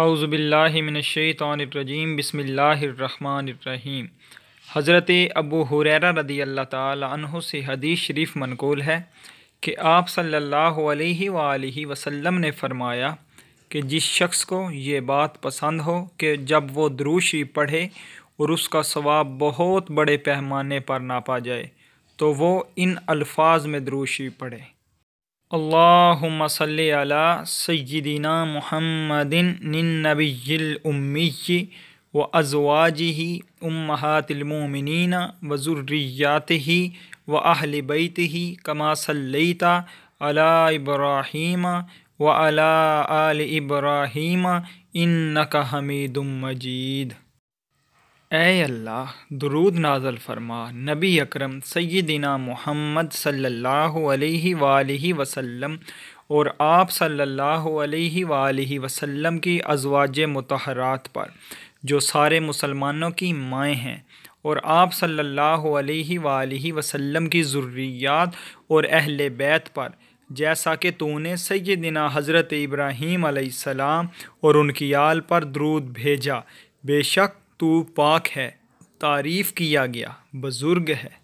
आउज़बिल्लिमिनशैतरजीम बसमीम हज़रत अबू हुररा रदी अल्लाह तहु से हदीस शरीफ मनकूल है कि आप सल्ह अलैहि सल्ला ने फ़रमाया कि जिस शख्स को ये बात पसंद हो कि जब वो द्रूशी पढ़े और उसका सवाब बहुत बड़े पैमाने पर नापा जाए तो वो इन अल्फाज में द्रूशी पढ़े अल्लाहुम्मा सल्लि अला सय्यिदिना मुहम्मदिन निन्नबिय्यिल उम्मी व अजवाजिही उम्महातिल मोमिनीन व ज़ुर्रियातिही व अहल बैतिही कमा सल्लैता अला इब्राहीम व अला आल हमीदुम मजीद ए अल्लाह दरूद नाजल फरमा नबी अकरम सैदिना मोहम्मद सल्लल्लाहु अलैहि वसल्लम और आप सल्लल्लाहु अलैहि वसल्लम की अजवाज मतहरात पर जो सारे मुसलमानों की माएँ हैं और आप सल्लल्लाहु अलैहि वसल्लम की ज़ुर्रियात और अहल बैत पर जैसा कि तूने सैदिना हज़रत इब्राहीम आसमाम और उनकी आल पर दरूद भेजा बेशक तू पाक है तारीफ़ किया गया बुज़ुर्ग है